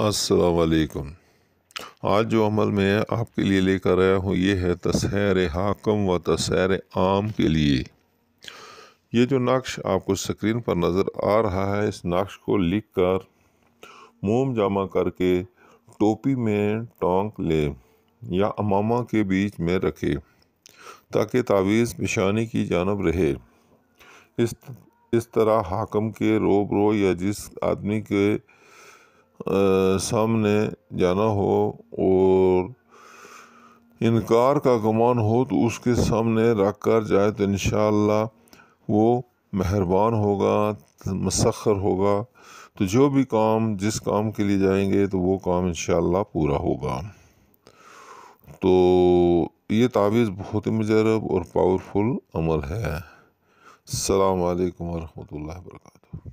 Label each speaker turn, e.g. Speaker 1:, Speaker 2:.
Speaker 1: असलकुम आज जो अमल मैं आपके लिए लेकर आया हूँ ये है तसहर हाकम व तसहर आम के लिए ये जो नक्श आपको स्क्रीन पर नज़र आ रहा है इस नक्श को लिख कर मोम जमा करके टोपी में टोंक ले या अमामा के बीच में रखे ताकि तावीज़ निशानी की जानब रहे इस इस तरह हाकम के रोब रो या जिस आदमी के सामने जाना हो और इनकार का गुमान हो तो उसके सामने रख कर जाए तो इन वो मेहरबान होगा मसखर होगा तो जो भी काम जिस काम के लिए जाएंगे तो वो काम इन पूरा होगा तो ये तावीज़ बहुत ही मजरब और पावरफुल अमल है अल्लाम वरहमल
Speaker 2: वर्का